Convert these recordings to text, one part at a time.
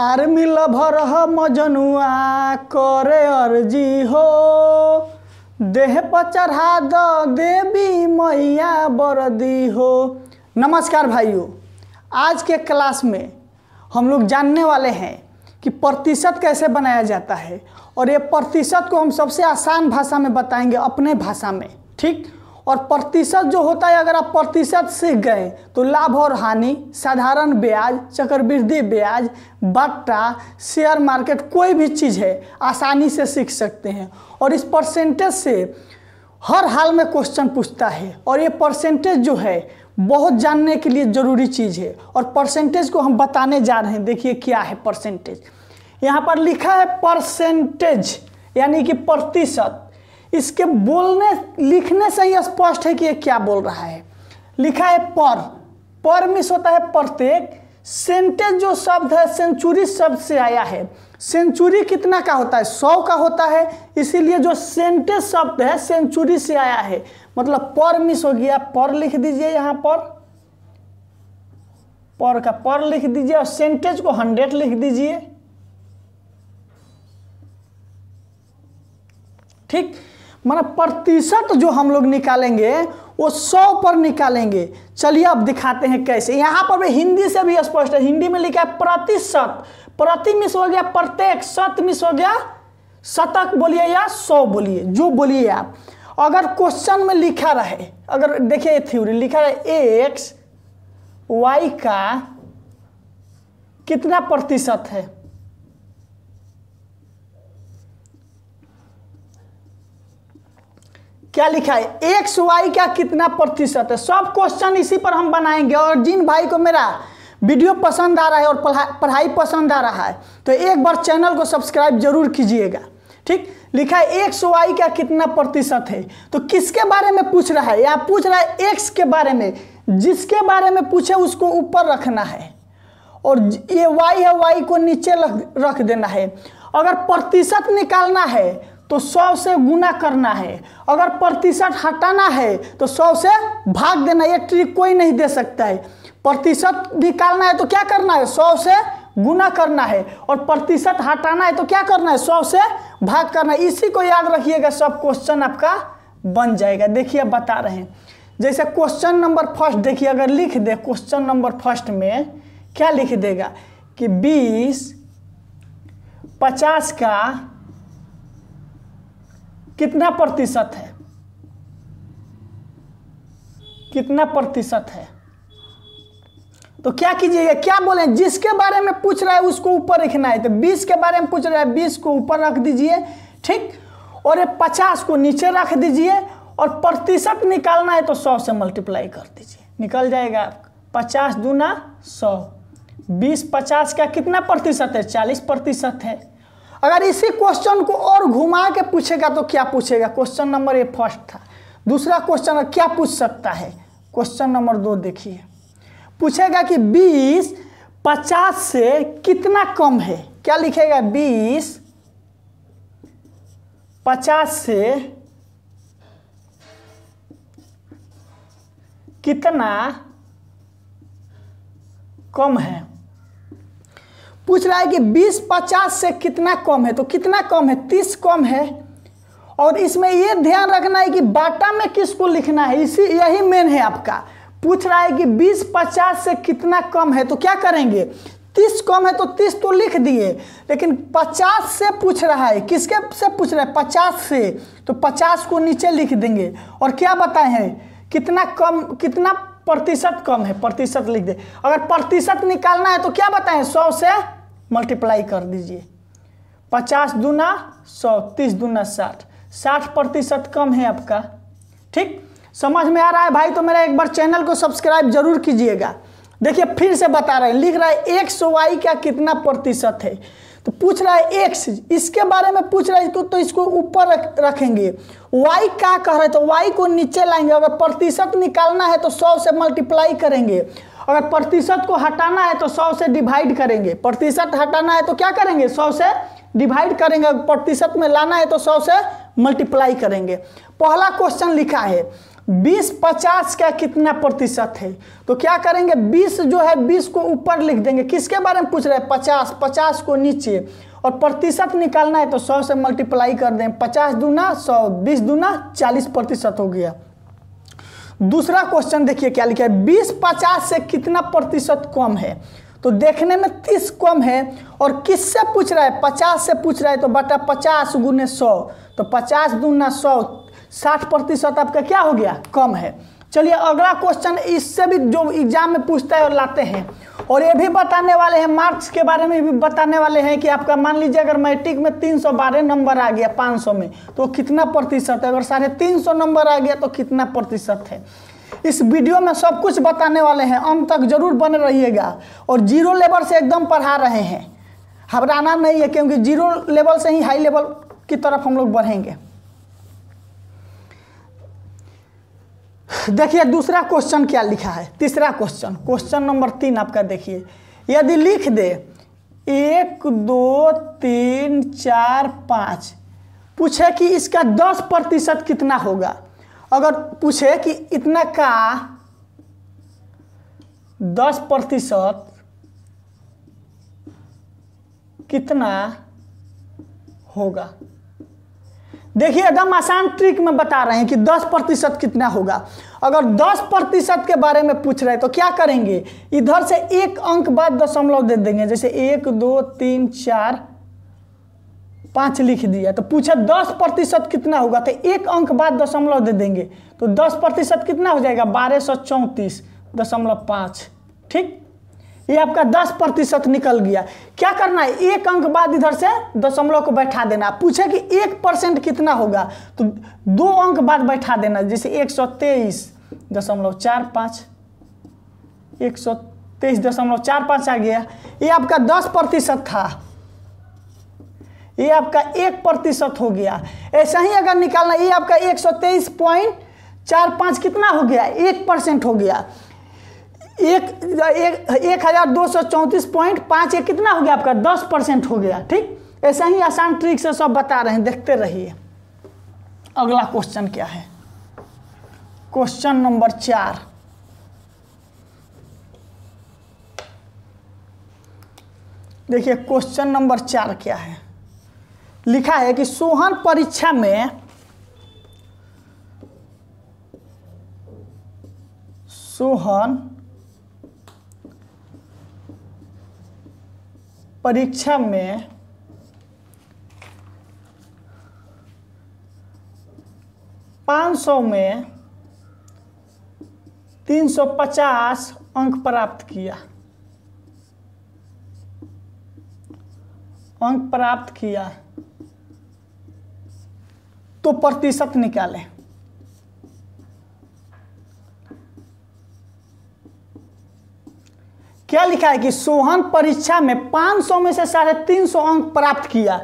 army lover मजनुआ करे अर्जी हो देह पचरा द देवी मैया बरदी हो नमस्कार भाइयों आज के क्लास में हम लोग जानने वाले हैं कि प्रतिशत कैसे बनाया जाता है और ये प्रतिशत को हम सबसे आसान भाषा में बताएंगे अपने भाषा में ठीक और प्रतिशत जो होता है अगर आप प्रतिशत सीख गए तो लाभ और हानि साधारण ब्याज चक्रवृद्धि ब्याज बट्टा शेयर मार्केट कोई भी चीज़ है आसानी से सीख सकते हैं और इस परसेंटेज से हर हाल में क्वेश्चन पूछता है और ये परसेंटेज जो है बहुत जानने के लिए ज़रूरी चीज़ है और परसेंटेज को हम बताने जा रहे हैं देखिए क्या है परसेंटेज यहाँ पर लिखा है परसेंटेज यानी कि प्रतिशत इसके बोलने लिखने से ही स्पष्ट है कि ये क्या बोल रहा है लिखा है पर पर मिस होता है प्रत्येक सेंटेंस जो शब्द है सेंचुरी शब्द से आया है सेंचुरी कितना का होता है सौ का होता है इसीलिए जो सेंटेज शब्द है सेंचुरी से आया है मतलब पर मिस हो गया पर लिख दीजिए यहाँ पर पर का पर लिख दीजिए और सेंटेज को हंड्रेड लिख दीजिए ठीक माना प्रतिशत जो हम लोग निकालेंगे वो सौ पर निकालेंगे चलिए अब दिखाते हैं कैसे यहाँ पर भी हिंदी से भी स्पष्ट है हिंदी में लिखा है प्रतिशत प्रति मिस हो गया प्रत्येक सत मिस हो गया शतक बोलिए या सौ बोलिए जो बोलिए आप अगर क्वेश्चन में लिखा रहे अगर देखिए थ्योरी लिखा रहे एक्स वाई का कितना प्रतिशत है क्या लिखा है एक्स वाई का कितना प्रतिशत है सब क्वेश्चन इसी पर हम बनाएंगे और जिन भाई को मेरा वीडियो पसंद आ रहा है और पढ़ाई पसंद आ रहा है तो एक बार चैनल को सब्सक्राइब जरूर कीजिएगा ठीक लिखा है एक्स वाई का कितना प्रतिशत है तो किसके बारे में पूछ रहा है या पूछ रहा है एक्स के बारे में जिसके बारे में पूछे उसको ऊपर रखना है और ये वाई है वाई को नीचे रख देना है अगर प्रतिशत निकालना है तो सौ से गुना करना है अगर प्रतिशत हटाना है तो सौ से भाग देना ये ट्रिक कोई नहीं दे सकता है प्रतिशत निकालना है तो क्या करना है सौ से गुना करना है और प्रतिशत हटाना है तो क्या करना है सौ से भाग करना है इसी को याद रखिएगा सब क्वेश्चन आपका बन जाएगा देखिए बता रहे हैं जैसे क्वेश्चन नंबर फर्स्ट देखिए अगर लिख दे क्वेश्चन नंबर फर्स्ट में क्या लिख देगा कि बीस पचास का कितना प्रतिशत है कितना प्रतिशत है तो क्या कीजिएगा क्या बोले जिसके बारे में पूछ रहा है उसको ऊपर रखना है तो 20 के बारे में पूछ रहा है 20 को ऊपर रख दीजिए ठीक और ये 50 को नीचे रख दीजिए और प्रतिशत निकालना है तो 100 से मल्टीप्लाई कर दीजिए निकल जाएगा आपका पचास दूना सौ बीस पचास का कितना प्रतिशत है चालीस प्रतिशत है अगर इसी क्वेश्चन को और घुमा के पूछेगा तो क्या पूछेगा क्वेश्चन नंबर ए फर्स्ट था दूसरा क्वेश्चन क्या पूछ सकता है क्वेश्चन नंबर दो देखिए पूछेगा कि बीस पचास से कितना कम है क्या लिखेगा बीस पचास से कितना कम है पूछ रहा है कि 20 50 से कितना कम है तो कितना कम है 30 कम है और इसमें यह ध्यान रखना है कि बाटा में किसको लिखना है इसी यही मेन है आपका पूछ रहा है कि 20 50 से कितना कम है तो क्या करेंगे 30 कम है तो 30 तो लिख दिए लेकिन 50 से पूछ रहा है किसके से पूछ रहा है 50 से तो 50 को नीचे लिख देंगे और क्या बताए हैं कितना कम कितना प्रतिशत कम है प्रतिशत लिख दे अगर प्रतिशत निकालना है तो क्या बताएं सौ से मल्टीप्लाई कर दीजिए पचास दूना सौ तीस दूना साठ साठ प्रतिशत कम है आपका ठीक समझ में आ रहा है भाई तो मेरा एक बार चैनल को सब्सक्राइब जरूर कीजिएगा देखिए फिर से बता रहे हैं लिख रहा है एक्स वाई का कितना प्रतिशत है तो पूछ रहा है एक्स इसके बारे में पूछ रहा है तो, तो इसको ऊपर रख, रखेंगे वाई का कह रहे तो वाई को नीचे लाएंगे अगर प्रतिशत निकालना है तो सौ से मल्टीप्लाई करेंगे अगर प्रतिशत को हटाना है तो सौ से डिवाइड करेंगे प्रतिशत हटाना है तो क्या करेंगे सौ से डिवाइड करेंगे प्रतिशत में लाना है तो सौ से मल्टीप्लाई करेंगे पहला क्वेश्चन लिखा है बीस पचास का कितना प्रतिशत है तो क्या करेंगे बीस जो है बीस को ऊपर लिख देंगे किसके बारे में पूछ रहे हैं पचास पचास को नीचे और प्रतिशत निकालना है तो सौ से मल्टीप्लाई कर दें पचास दूना सौ बीस दूना चालीस प्रतिशत हो गया दूसरा क्वेश्चन देखिए क्या लिखा है बीस पचास से कितना प्रतिशत कम है तो देखने में तीस कम है और किससे पूछ रहा है पचास से पूछ रहा है तो बटा पचास गुने सौ तो पचास दूना सौ साठ प्रतिशत आपका क्या हो गया कम है चलिए अगला क्वेश्चन इससे भी जो एग्जाम में पूछता है और लाते हैं और ये भी बताने वाले हैं मार्क्स के बारे में भी बताने वाले हैं कि आपका मान लीजिए अगर मैट्रिक में तीन सौ बारह नंबर आ गया पाँच सौ में तो कितना प्रतिशत है अगर साढ़े तीन सौ नंबर आ गया तो कितना प्रतिशत है इस वीडियो में सब कुछ बताने वाले हैं अंत तक जरूर बने रहिएगा और जीरो लेवल से एकदम पढ़ा रहे हैं घबराना नहीं है क्योंकि जीरो लेवल से ही हाई लेवल की तरफ हम लोग बढ़ेंगे देखिए दूसरा क्वेश्चन क्या लिखा है तीसरा क्वेश्चन क्वेश्चन नंबर तीन आपका देखिए यदि लिख दे एक दो तीन चार पाँच पूछे कि इसका दस प्रतिशत कितना होगा अगर पूछे कि इतना का दस प्रतिशत कितना होगा देखिए एकदम आसान ट्रिक में बता रहे हैं कि 10 प्रतिशत कितना होगा अगर 10 प्रतिशत के बारे में पूछ रहे हैं तो क्या करेंगे इधर से एक अंक बाद दशमलव दे देंगे जैसे एक दो तीन चार पाँच लिख दिया तो पूछा दस प्रतिशत कितना होगा तो एक अंक बाद दशमलव दे देंगे तो दस प्रतिशत कितना हो जाएगा बारह सौ चौंतीस दशमलव पांच ठीक ये आपका दस प्रतिशत निकल गया क्या करना है एक अंक बाद इधर से दशमलव को बैठा देना पूछे कि एक परसेंट कितना होगा तो दो अंक बाद बैठा देना जैसे एक सौ तेईस दशमलव चार पाँच एक सौ तेईस दशमलव चार पाँच आ गया ये आपका दस प्रतिशत था ये आपका एक प्रतिशत हो गया ऐसा ही अगर निकालना ये आपका एक सौ तेईस पॉइंट चार पाँच कितना हो गया एक परसेंट हो गया एक एक एक हज़ार दो सौ चौंतीस पॉइंट पाँच एक कितना हो गया आपका दस परसेंट हो गया ठीक ऐसा ही आसान ट्रिक से सब बता रहे हैं देखते रहिए अगला क्वेश्चन क्या है क्वेश्चन नंबर चार देखिए क्वेश्चन नंबर चार क्या है लिखा है कि सोहन परीक्षा में सोहन परीक्षा में पाँच सौ में तीन सौ पचास अंक प्राप्त किया अंक प्राप्त किया तो प्रतिशत निकालें क्या लिखा है कि सोहन परीक्षा में 500 में से साढ़े तीन सौ अंक प्राप्त किया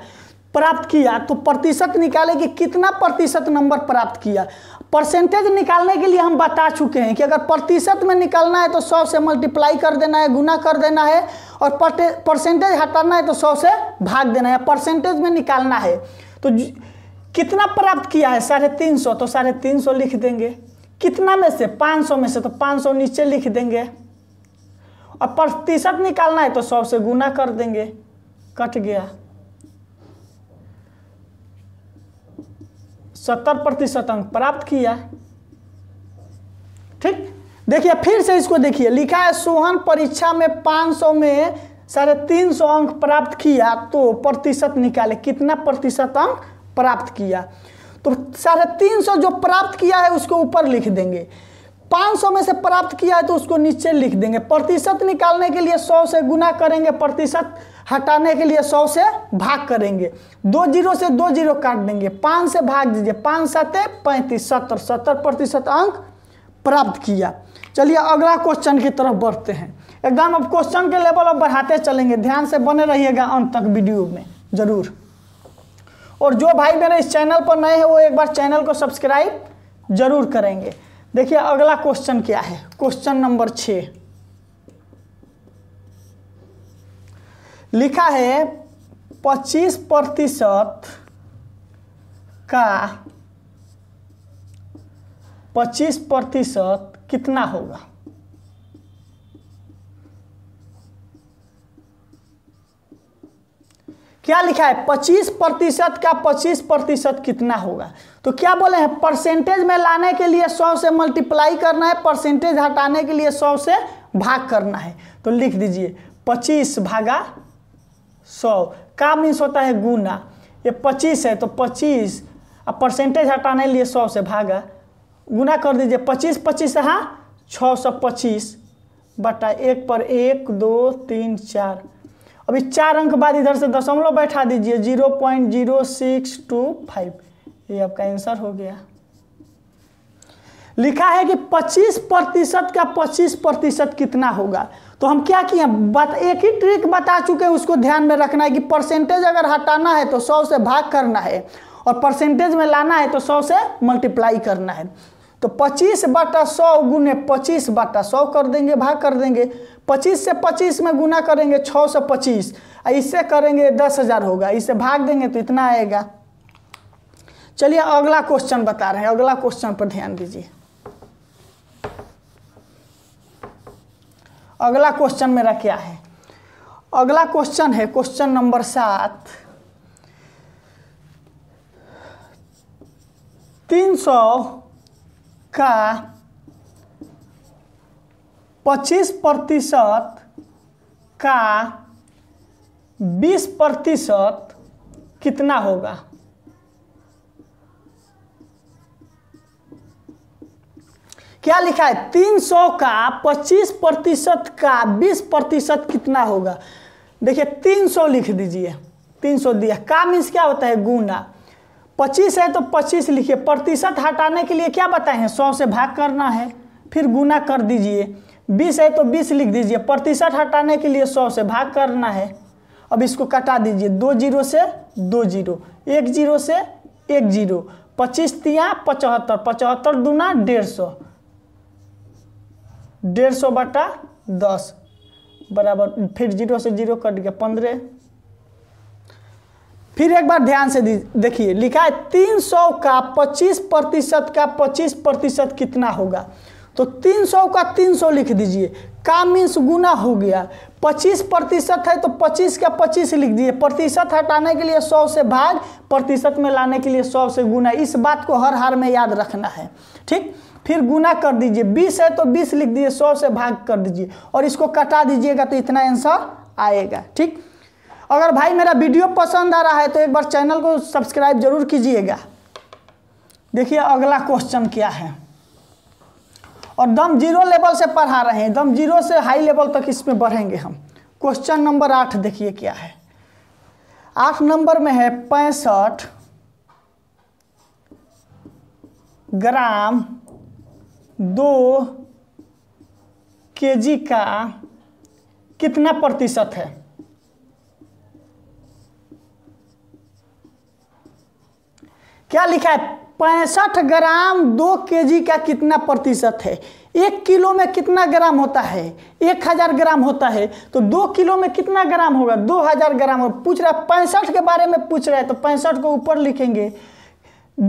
प्राप्त किया तो प्रतिशत निकाले कि कितना प्रतिशत नंबर प्राप्त किया परसेंटेज निकालने के लिए हम बता चुके हैं कि अगर प्रतिशत में निकालना है तो सौ से मल्टीप्लाई कर देना है गुना कर देना है और परसेंटेज हटाना है तो सौ से भाग देना है परसेंटेज में निकालना है तो कितना प्राप्त किया है साढ़े तीन सौ तो साढ़े तीन सौ लिख देंगे कितना में से पाँच सौ में से तो पाँच सौ नीचे लिख देंगे अब प्रतिशत निकालना है तो सौ से गुना कर देंगे कट गया सत्तर प्रतिशत अंक प्राप्त किया ठीक देखिए फिर से इसको देखिए लिखा है सोहन परीक्षा में 500 में साढ़े तीन सौ अंक प्राप्त किया तो प्रतिशत निकाले कितना प्रतिशत अंक प्राप्त किया तो साढ़े तीन सौ जो प्राप्त किया है उसको ऊपर लिख देंगे 500 में से प्राप्त किया है तो उसको नीचे लिख देंगे प्रतिशत निकालने के लिए 100 से गुना करेंगे प्रतिशत हटाने के लिए 100 से भाग करेंगे दो जीरो से दो जीरो काट देंगे पाँच से भाग दीजिए पाँच सात पैंतीस सत्तर सत्तर प्रतिशत अंक प्राप्त किया चलिए अगला क्वेश्चन की तरफ बढ़ते हैं एकदम अब क्वेश्चन के लेवल अब बढ़ाते चलेंगे ध्यान से बने रहिएगा अंत तक वीडियो में ज़रूर और जो भाई मेरे इस चैनल पर नए हैं वो एक बार चैनल को सब्सक्राइब जरूर करेंगे देखिए अगला क्वेश्चन क्या है क्वेश्चन नंबर छ लिखा है पच्चीस प्रतिशत का पच्चीस प्रतिशत कितना होगा क्या लिखा है पच्चीस प्रतिशत का पच्चीस प्रतिशत कितना होगा तो क्या बोले हैं परसेंटेज में लाने के लिए सौ से मल्टीप्लाई करना है परसेंटेज हटाने के लिए सौ से भाग करना है तो लिख दीजिए पच्चीस भागा सौ का मीन्स होता है गुना ये पच्चीस है तो पच्चीस अब परसेंटेज हटाने के लिए सौ से भागा गुना कर दीजिए पच्चीस पच्चीस हाँ छः सौ पच्चीस बटा एक पर एक दो तीन चार अभी चार अंक बाद इधर से दशमलव बैठा दीजिए zero point zero six two five ये आपका आंसर हो गया लिखा है कि 25 प्रतिशत का 25 प्रतिशत कितना होगा तो हम क्या किए बत एक ही ट्रिक बता चुके हैं उसको ध्यान में रखना है कि परसेंटेज अगर हटाना है तो 100 से भाग करना है और परसेंटेज में लाना है तो 100 से मल्टीप्लाई करना है तो 25 बाटा सौ गुने पच्चीस बाटा सौ कर देंगे भाग कर देंगे 25 से 25 में गुना करेंगे 6 से पच्चीस इससे करेंगे दस हज़ार होगा इसे भाग देंगे तो इतना आएगा चलिए अगला क्वेश्चन बता रहे हैं अगला क्वेश्चन पर ध्यान दीजिए अगला क्वेश्चन मेरा क्या है अगला क्वेश्चन है क्वेश्चन नंबर सात तीन सौ का 25 प्रतिशत का 20 प्रतिशत कितना होगा क्या लिखा है 300 का 25 प्रतिशत का 20 प्रतिशत कितना होगा देखिए 300 लिख दीजिए 300 दिया का मीन्स क्या होता है गुना पच्चीस है तो पच्चीस लिखिए प्रतिशत हटाने के लिए क्या बताए हैं सौ से भाग करना है फिर गुना कर दीजिए बीस है तो बीस लिख दीजिए प्रतिशत हटाने के लिए सौ से भाग करना है अब इसको कटा दीजिए दो जीरो से दो जीरो एक जीरो से एक जीरो पच्चीस तिया पचहत्तर पचहत्तर दूना डेढ़ सौ डेढ़ सौ बटा दस बराबर फिर जीरो से जीरो कट गया पंद्रह फिर एक बार ध्यान से देखिए लिखा है तीन सौ का पच्चीस प्रतिशत का पच्चीस प्रतिशत कितना होगा तो तीन सौ का तीन सौ लिख दीजिए का मीन्स गुना हो गया पच्चीस प्रतिशत है तो पच्चीस का पच्चीस लिख दीजिए प्रतिशत हटाने के लिए सौ से भाग प्रतिशत में लाने के लिए सौ से गुना इस बात को हर हार में याद रखना है ठीक फिर गुना कर दीजिए बीस है तो बीस लिख दीजिए सौ से भाग कर दीजिए और इसको कटा दीजिएगा तो इतना आंसर आएगा ठीक अगर भाई मेरा वीडियो पसंद आ रहा है तो एक बार चैनल को सब्सक्राइब जरूर कीजिएगा देखिए अगला क्वेश्चन क्या है और दम जीरो लेवल से पढ़ा रहे हैं दम जीरो से हाई लेवल तक इसमें बढ़ेंगे हम क्वेश्चन नंबर आठ देखिए क्या है आठ नंबर में है पैंसठ ग्राम दो केजी का कितना प्रतिशत है क्या लिखा है पैंसठ ग्राम दो केजी का कितना प्रतिशत है एक किलो में कितना ग्राम होता है एक हज़ार ग्राम होता है तो दो किलो में कितना ग्राम होगा दो हज़ार ग्राम होगा पूछ रहा है पैंसठ के बारे में पूछ रहा है तो पैंसठ को ऊपर लिखेंगे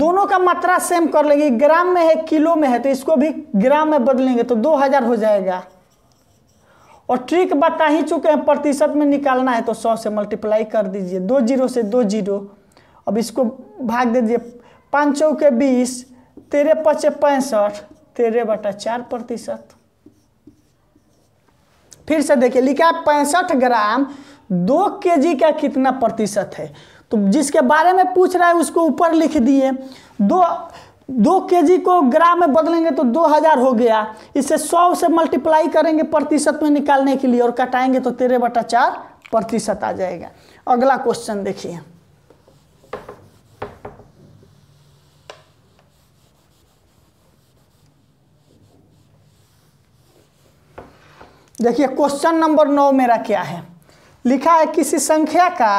दोनों का मात्रा सेम कर लेंगे ग्राम में है किलो में है तो इसको भी ग्राम में बदलेंगे तो दो हज़ार हो जाएगा और ट्रिक बता ही चुके हैं प्रतिशत में निकालना है तो सौ से मल्टीप्लाई कर दीजिए दो जीरो से दो जीरो अब इसको भाग दे दिए पाँच चौ के बीस तेरह पचे पैंसठ तेरह बटा चार प्रतिशत फिर से देखिए लिखा है पैंसठ ग्राम दो केजी का कितना प्रतिशत है तो जिसके बारे में पूछ रहा है उसको ऊपर लिख दिए दो दो केजी को ग्राम में बदलेंगे तो दो हज़ार हो गया इसे सौ से मल्टीप्लाई करेंगे प्रतिशत में निकालने के लिए और कटाएंगे तो तेरह बटा चार प्रतिशत आ जाएगा अगला क्वेश्चन देखिए देखिए क्वेश्चन नंबर नौ मेरा क्या है लिखा है किसी संख्या का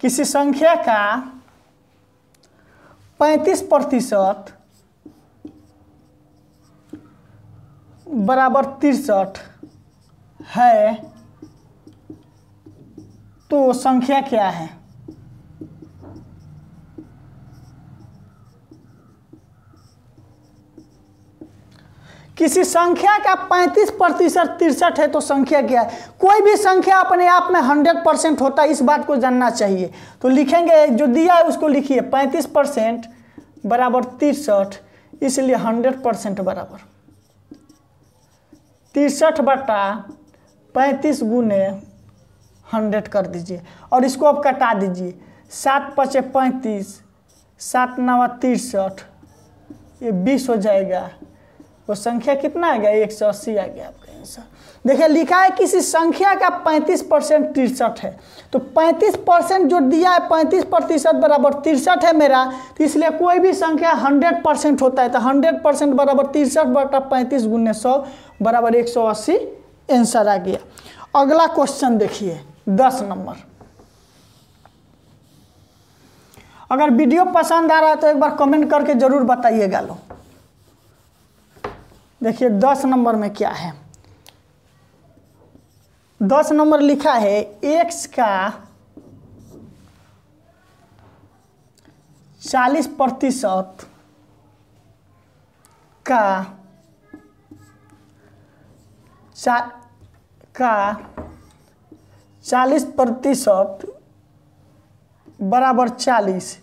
किसी संख्या का 35 प्रतिशत बराबर तिरसठ है तो संख्या क्या है किसी संख्या का 35 प्रतिशत तिरसठ है तो संख्या क्या है कोई भी संख्या अपने आप में 100 परसेंट होता है इस बात को जानना चाहिए तो लिखेंगे जो दिया है उसको लिखिए 35 परसेंट बराबर तिरसठ इसलिए 100 परसेंट बराबर तिरसठ बटा पैंतीस गुने हंड्रेड कर दीजिए और इसको आप कटा दीजिए सात पचे पैंतीस सात नवा तिरसठ ये बीस हो जाएगा और संख्या कितना आ गया एक सौ अस्सी आ गया आपका आंसर देखिए लिखा है किसी संख्या का पैंतीस परसेंट तिरसठ है तो पैंतीस परसेंट जो दिया है पैंतीस प्रतिशत बराबर तिरसठ है मेरा तो इसलिए कोई भी संख्या हंड्रेड परसेंट होता है तो हंड्रेड परसेंट बराबर तिरसठ बटा पैंतीस गुने सौ बराबर एक सौ अस्सी आंसर आ गया अगला क्वेश्चन देखिए दस नंबर अगर वीडियो पसंद आ रहा है तो एक बार कमेंट करके ज़रूर बताइएगा लोग देखिए दस नंबर में क्या है दस नंबर लिखा है एक्स का चालीस प्रतिशत का चा, का चालीस प्रतिशत बराबर चालीस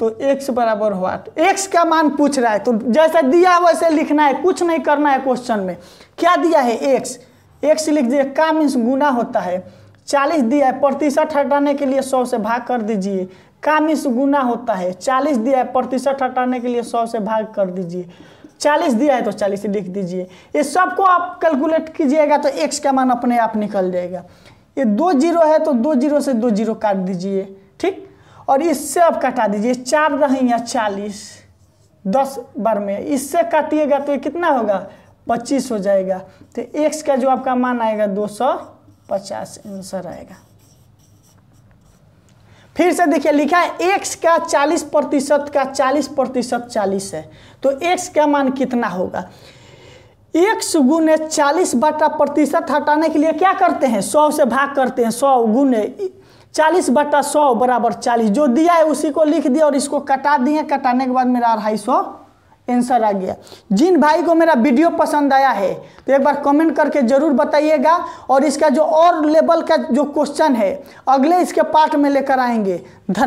तो x बराबर वाट तो x का मान पूछ रहा है तो जैसा दिया है वैसे लिखना है कुछ नहीं करना है क्वेश्चन में क्या दिया है x x लिख दिए का मीन्स गुना होता है चालीस दिया है प्रतिशत हटाने के लिए सौ से भाग कर दीजिए का मीन्स गुना होता है चालीस दिया है प्रतिशत हटाने के लिए सौ से भाग कर दीजिए चालीस दिया है तो चालीस लिख दीजिए ये सबको आप कैलकुलेट कीजिएगा तो एक्स का मान अपने आप निकल जाएगा ये दो जीरो है तो दो जीरो से दो जीरो काट दीजिए ठीक और इससे आप कटा दीजिए चार दहिया चालीस दस बार में इससे काटिएगा तो ये कितना होगा पच्चीस हो जाएगा तो एक्स का जो आपका मान आएगा दो सौ पचास आंसर आएगा फिर से देखिए लिखा है एक्स का चालीस प्रतिशत का चालीस प्रतिशत चालीस है तो एक्स का मान कितना होगा एक्स गुने चालीस बटा प्रतिशत हटाने के लिए क्या करते हैं सौ से भाग करते हैं सौ गुने चालीस बट्टा सौ बराबर चालीस जो दिया है उसी को लिख दिया और इसको कटा दिए कटाने के बाद मेरा अढ़ाई सौ आंसर आ गया जिन भाई को मेरा वीडियो पसंद आया है तो एक बार कमेंट करके ज़रूर बताइएगा और इसका जो और लेवल का जो क्वेश्चन है अगले इसके पार्ट में लेकर आएंगे धन्यवाद